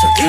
so कैसे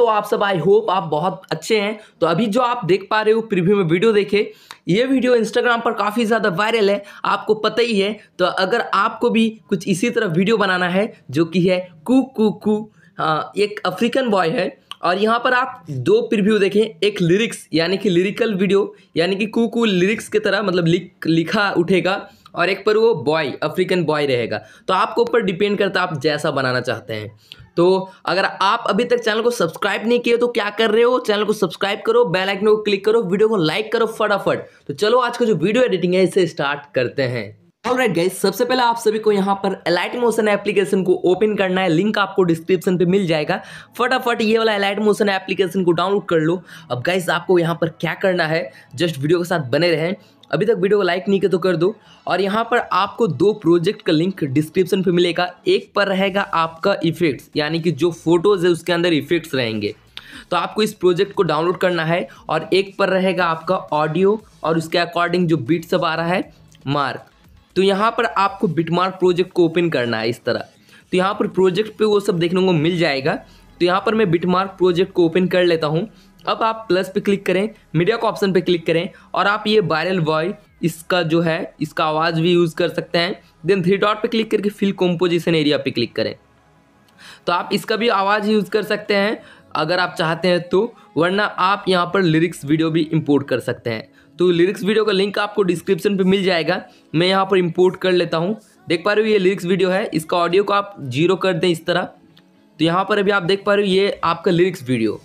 हो आप सब आई होप आप बहुत अच्छे हैं तो अभी जो आप देख पा रहे हो प्रीव्यू में वीडियो देखे ये वीडियो इंस्टाग्राम पर काफ़ी ज़्यादा वायरल है आपको पता ही है तो अगर आपको भी कुछ इसी तरह वीडियो बनाना है जो कि है कु कु कु आ, एक अफ्रीकन बॉय है और यहाँ पर आप दो प्रिव्यू देखें एक लिरिक्स यानी कि लिरिकल वीडियो यानी कि कू कू लिरिक्स की तरह मतलब लिख लिखा उठेगा और एक पर वो बॉय अफ्रीकन बॉय रहेगा तो आपके ऊपर डिपेंड करता है आप जैसा बनाना चाहते हैं तो अगर आप अभी तक चैनल को सब्सक्राइब नहीं किए तो क्या कर रहे हो चैनल को सब्सक्राइब करो बेल आइकन को क्लिक करो वीडियो को लाइक करो फटाफट तो चलो आज का जो वीडियो एडिटिंग है इसे स्टार्ट करते हैं ऑल राइट गाइज सबसे पहले आप सभी को यहाँ पर एलाइट मोशन एप्लीकेशन को ओपन करना है लिंक आपको डिस्क्रिप्शन पे मिल जाएगा फटाफट ये वाला एलाइट मोशन एप्लीकेशन को डाउनलोड कर लो अब गाइज आपको यहाँ पर क्या करना है जस्ट वीडियो के साथ बने रहें अभी तक वीडियो को लाइक नहीं किया तो कर दो और यहाँ पर आपको दो प्रोजेक्ट का लिंक डिस्क्रिप्शन पे मिलेगा एक पर रहेगा आपका इफेक्ट्स यानी कि जो फोटोज़ है उसके अंदर इफेक्ट्स रहेंगे तो आपको इस प्रोजेक्ट को डाउनलोड करना है और एक पर रहेगा आपका ऑडियो और उसके अकॉर्डिंग जो बीट सब आ रहा है मार्क तो यहाँ पर आपको बिटमार्क प्रोजेक्ट को ओपन करना है इस तरह तो यहाँ पर प्रोजेक्ट पे वो सब देखने को मिल जाएगा तो यहाँ पर मैं बिटमार्क प्रोजेक्ट को ओपन कर लेता हूँ अब आप प्लस पे क्लिक करें मीडिया का ऑप्शन पे क्लिक करें और आप ये वायरल बॉय इसका जो है इसका आवाज़ भी यूज़ कर सकते हैं देन थ्री डॉट पे क्लिक करके फिल कॉम्पोजिशन एरिया पे क्लिक करें तो आप इसका भी आवाज़ यूज़ कर सकते हैं अगर आप चाहते हैं तो वरना आप यहाँ पर लिरिक्स वीडियो भी इम्पोर्ट कर सकते हैं तो लिरिक्स वीडियो का लिंक आपको डिस्क्रिप्शन पे मिल जाएगा मैं यहाँ पर इंपोर्ट कर लेता हूँ देख पा रहे हो ये लिरिक्स वीडियो है इसका ऑडियो को आप जीरो कर दें इस तरह तो यहाँ पर अभी आप देख पा रहे हो ये आपका लिरिक्स वीडियो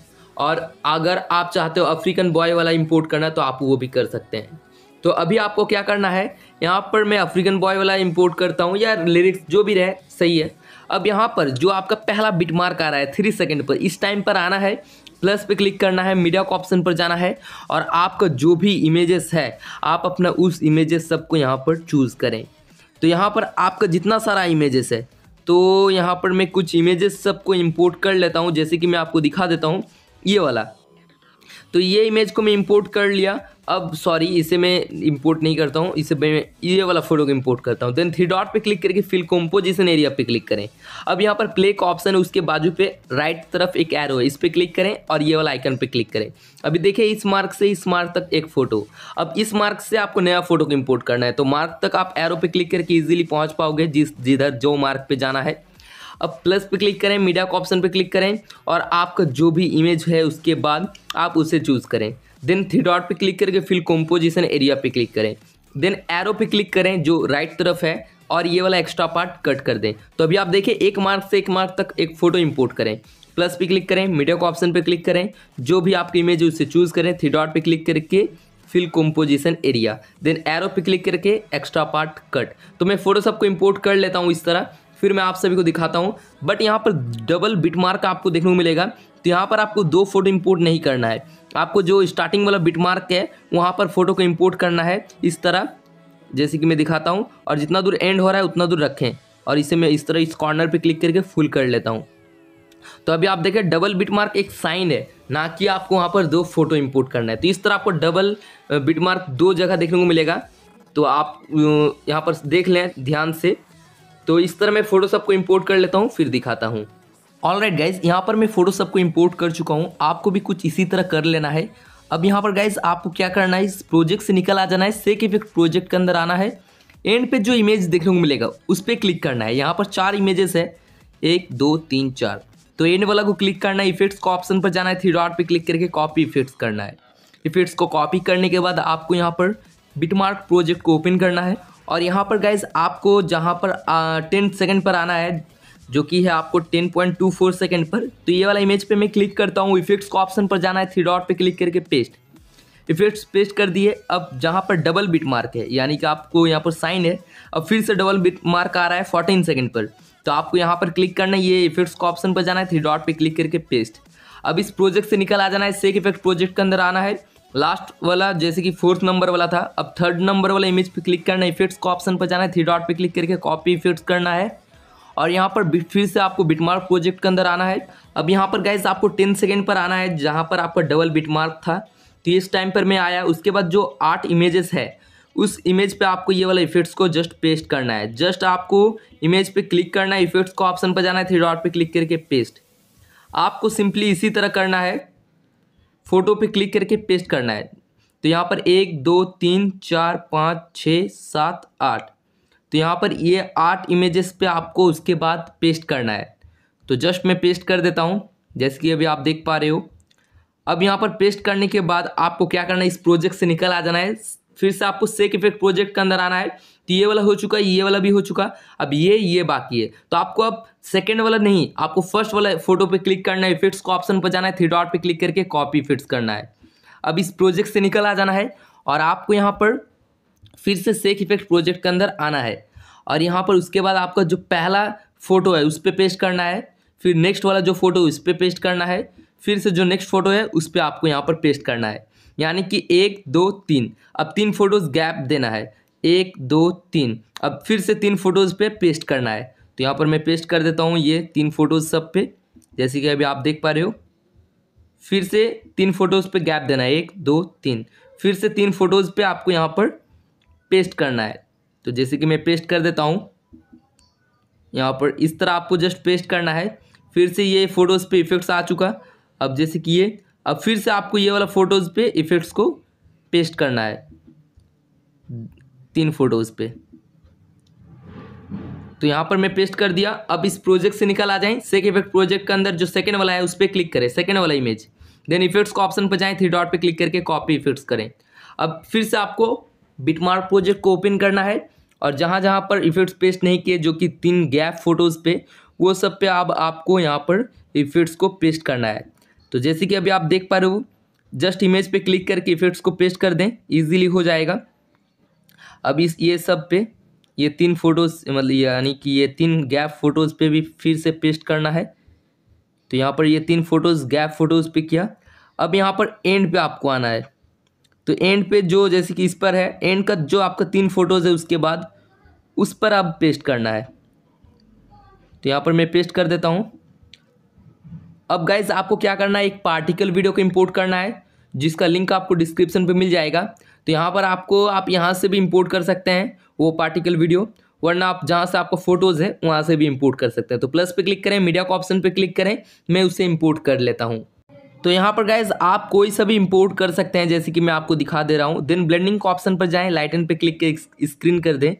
और अगर आप चाहते हो अफ्रीकन बॉय वाला इम्पोर्ट करना तो आप वो भी कर सकते हैं तो अभी आपको क्या करना है यहाँ पर मैं अफ्रीकन बॉय वाला इम्पोर्ट करता हूँ या लिरिक्स जो भी रहे सही है अब यहाँ पर जो आपका पहला बिट मार्क आ रहा है थ्री सेकेंड पर इस टाइम पर आना है प्लस पे क्लिक करना है मीडिया का ऑप्शन पर जाना है और आपका जो भी इमेजेस है आप अपना उस इमेजेस सबको यहाँ पर चूज़ करें तो यहाँ पर आपका जितना सारा इमेजेस है तो यहाँ पर मैं कुछ इमेजेस सबको इंपोर्ट कर लेता हूँ जैसे कि मैं आपको दिखा देता हूँ ये वाला तो ये इमेज को मैं इंपोर्ट कर लिया अब सॉरी इसे मैं इंपोर्ट नहीं करता हूँ इसे मैं ये वाला फोटो को इंपोर्ट करता हूँ देन थ्री डॉट पे क्लिक करके फिल कॉम्पोजिशन एरिया पे क्लिक करें अब यहाँ पर प्ले का ऑप्शन है उसके बाजू पे राइट तरफ एक एरो है इस पर क्लिक करें और ये वाला आइकन पे क्लिक करें अभी देखिए इस मार्क से इस मार्क तक एक फोटो अब इस मार्क से आपको नया फोटो को इम्पोर्ट करना है तो मार्क तक आप एरो पे क्लिक करके ईजिली पहुँच पाओगे जिस जिधर जो मार्क पर जाना है अब प्लस पे क्लिक करें मीडिया का ऑप्शन पे क्लिक करें और आपका जो भी इमेज है उसके बाद आप उसे चूज़ करें देन थ्री डॉट पे क्लिक करके फिल कॉम्पोजिशन एरिया पे क्लिक करें देन एरो पे क्लिक करें जो राइट तरफ है और ये वाला एक्स्ट्रा पार्ट कट कर दें तो अभी आप देखें एक मार्क से एक मार्क तक एक फ़ोटो इंपोर्ट करें प्लस पे क्लिक करें मीडिया को ऑप्शन पे क्लिक करें जो भी आपकी इमेज है उसे चूज़ करें थ्री डॉट पे क्लिक करके fill composition area then arrow पे क्लिक करके एक्स्ट्रा पार्ट कट तो मैं फोटो सबको इम्पोर्ट कर लेता हूँ इस तरह फिर मैं आप सभी को दिखाता हूँ बट यहाँ पर डबल बिट मार्क आपको देखने को मिलेगा तो यहाँ पर आपको दो फोटो इंपोर्ट नहीं करना है आपको जो स्टार्टिंग वाला बिट मार्क है वहाँ पर फोटो को इम्पोर्ट करना है इस तरह जैसे कि मैं दिखाता हूँ और जितना दूर एंड हो रहा है उतना दूर रखें और इसे मैं इस तरह इस कॉर्नर पर क्लिक करके फुल कर लेता हूँ तो अभी आप देखें डबल बिट मार्क एक साइन है ना कि आपको वहाँ पर दो फोटो इम्पोर्ट करना है तो इस तरह आपको डबल बिट मार्क दो जगह देखने को मिलेगा तो आप यहाँ पर देख लें ध्यान से तो इस तरह मैं फोटोशॉप को इम्पोर्ट कर लेता हूँ फिर दिखाता हूँ ऑल राइट गाइज यहाँ पर मैं फोटोशॉप को इम्पोर्ट कर चुका हूँ आपको भी कुछ इसी तरह कर लेना है अब यहाँ पर गाइज आपको क्या करना है इस प्रोजेक्ट से निकल आ जाना है सेक इफेक्ट प्रोजेक्ट के अंदर आना है एंड पे जो इमेज देखने को मिलेगा उस पर क्लिक करना है यहाँ पर चार इमेजेस है एक दो तीन चार तो एंड वाला को क्लिक करना है इफेक्ट्स को ऑप्शन पर जाना है थ्री डॉट पे क्लिक करके कॉपी इफेक्ट्स करना है इफेक्ट्स को कॉपी करने के बाद आपको यहाँ पर बिटमार्क प्रोजेक्ट को ओपन करना है और यहाँ पर गाइज आपको जहाँ पर टेन सेकेंड पर आना है जो कि है आपको 10.24 सेकेंड पर तो ये वाला इमेज पे मैं क्लिक करता हूँ इफेक्ट्स का ऑप्शन पर जाना है थ्री डॉट पे क्लिक करके पेस्ट इफेक्ट्स पेस्ट कर दिए अब जहाँ पर डबल बिट मार्क है यानी कि आपको यहाँ पर साइन है अब फिर से डबल बिट मार्क आ रहा है फोर्टीन सेकेंड पर तो आपको यहाँ पर क्लिक करना है ये इफेक्ट्स का ऑप्शन पर जाना है थ्री डॉट पर क्लिक करके पेस्ट अब इस प्रोजेक्ट से निकल आ जाना है सेक इफेक्ट प्रोजेक्ट के अंदर आना है लास्ट वाला जैसे कि फोर्थ नंबर वाला था अब थर्ड नंबर वाला इमेज पे क्लिक करना है इफेक्ट्स का ऑप्शन पर जाना है थ्री डॉट पे क्लिक करके कॉपी इफेक्ट्स करना है और यहाँ पर फिर से आपको बिटमार्क प्रोजेक्ट के अंदर आना है अब यहाँ पर गाइज आपको टेन सेकेंड पर आना है जहाँ पर आपका डबल बिटमार्क था तो इस टाइम पर मैं आया उसके बाद जो आठ इमेजेस है उस इमेज पे आपको ये वाला इफेक्ट्स को जस्ट पेस्ट करना है जस्ट आपको इमेज पे क्लिक करना है इफेक्ट्स को ऑप्शन पर जाना है थ्री डॉट पे क्लिक करके पेस्ट आपको सिंपली इसी तरह करना है फ़ोटो पे क्लिक करके पेस्ट करना है तो यहाँ पर एक दो तीन चार पाँच छः सात आठ तो यहाँ पर ये आठ इमेजेस पे आपको उसके बाद पेस्ट करना है तो जस्ट मैं पेस्ट कर देता हूँ जैसे कि अभी आप देख पा रहे हो अब यहाँ पर पेस्ट करने के बाद आपको क्या करना है इस प्रोजेक्ट से निकल आ जाना है फिर से आपको सेक इफेक्ट प्रोजेक्ट के अंदर आना है तो ये वाला हो चुका है ये वाला भी हो चुका अब ये ये बाकी है तो आपको अब सेकेंड वाला नहीं आपको फर्स्ट वाला फोटो पे क्लिक करना है इफेक्ट्स को ऑप्शन पर जाना है थ्री डॉट पे क्लिक करके कॉपी इफेक्ट्स करना है अब इस प्रोजेक्ट से निकल आ जाना है और आपको यहाँ पर फिर से सेक इफेक्ट प्रोजेक्ट के अंदर आना है और यहाँ पर उसके बाद आपका जो पहला फ़ोटो है उस पर पेस्ट करना है फिर नेक्स्ट वाला जो फ़ोटो उस पर पेस्ट करना है फिर से जो नेक्स्ट फ़ोटो है उस पर आपको यहाँ पर पेस्ट करना है यानी कि एक दो तीन अब तीन फ़ोटोज़ गैप देना है एक दो तीन अब फिर से तीन फ़ोटोज़ पे पेस्ट करना है तो यहाँ पर मैं पेस्ट कर देता हूँ ये तीन फ़ोटोज़ सब पे जैसे कि अभी आप देख पा रहे हो फिर से तीन फ़ोटोज़ पे गैप देना है एक दो तीन फिर से तीन फ़ोटोज़ पे आपको यहाँ पर पेस्ट करना है तो जैसे कि मैं पेस्ट कर देता हूँ यहाँ पर इस तरह आपको जस्ट पेस्ट करना है फिर से ये फ़ोटोज़ पर इफ़ेक्ट्स आ चुका अब जैसे किए अब फिर से आपको ये वाला फ़ोटोज़ पे इफ़ेक्ट्स को पेस्ट करना है तीन फ़ोटोज़ पे तो यहाँ पर मैं पेस्ट कर दिया अब इस प्रोजेक्ट से निकल आ जाएं सेक इफेक्ट प्रोजेक्ट के अंदर जो सेकंड वाला है उस पर क्लिक करें सेकंड वाला इमेज देन इफेक्ट्स को ऑप्शन पर जाएँ थ्री डॉट पे क्लिक करके कॉपी इफेक्ट्स करें अब फिर से आपको बिटमार्क प्रोजेक्ट को ओपन करना है और जहाँ जहाँ पर इफेक्ट्स पेस्ट नहीं किए जो कि तीन गैप फोटोज़ पे वो सब पे अब आप, आपको यहाँ पर इफेक्ट्स को पेस्ट करना है तो जैसे कि अभी आप देख पा रहे हो जस्ट इमेज पे क्लिक करके इफेक्ट्स को पेस्ट कर दें इजीली हो जाएगा अब इस ये सब पे ये तीन फ़ोटोज़ मतलब यानी कि ये तीन गैप फ़ोटोज़ पे भी फिर से पेस्ट करना है तो यहाँ पर ये तीन फ़ोटोज़ गैप फ़ोटोज़ पे किया अब यहाँ पर एंड पे आपको आना है तो एंड पे जो जैसे कि इस पर है एंड का जो आपका तीन फ़ोटोज़ है उसके बाद उस पर आप पेस्ट करना है तो यहाँ पर मैं पेस्ट कर देता हूँ अब गाइज आपको क्या करना है एक पार्टिकल वीडियो को इम्पोर्ट करना है जिसका लिंक आपको डिस्क्रिप्शन पर मिल जाएगा तो यहाँ पर आपको आप यहाँ से भी इम्पोर्ट कर सकते हैं वो पार्टिकल वीडियो वरना आप जहाँ से आपका फोटोज़ है वहाँ से भी इम्पोर्ट कर सकते हैं तो प्लस पे क्लिक करें मीडिया का ऑप्शन पे क्लिक करें मैं उसे इम्पोर्ट कर लेता हूँ तो यहाँ पर गाइज आप कोई सा भी इम्पोर्ट कर सकते हैं जैसे कि मैं आपको दिखा दे रहा हूँ देन ब्लेंडिंग का ऑप्शन पर जाएँ लाइटन पे क्लिक कर स्क्रीन कर दें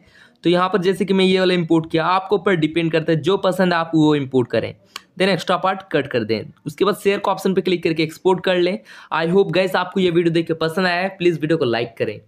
तो यहाँ पर जैसे कि मैं ये वाला इम्पोर्ट किया आपको ऊपर डिपेंड करता है जो पसंद आप वो इम्पोर्ट करें देन एक्स्ट्रा पार्ट कट कर दें उसके बाद शेयर का ऑप्शन पर क्लिक करके एक्सपोर्ट कर लें आई होप गैस आपको ये वीडियो देख के पसंद आया है प्लीज़ वीडियो को लाइक करें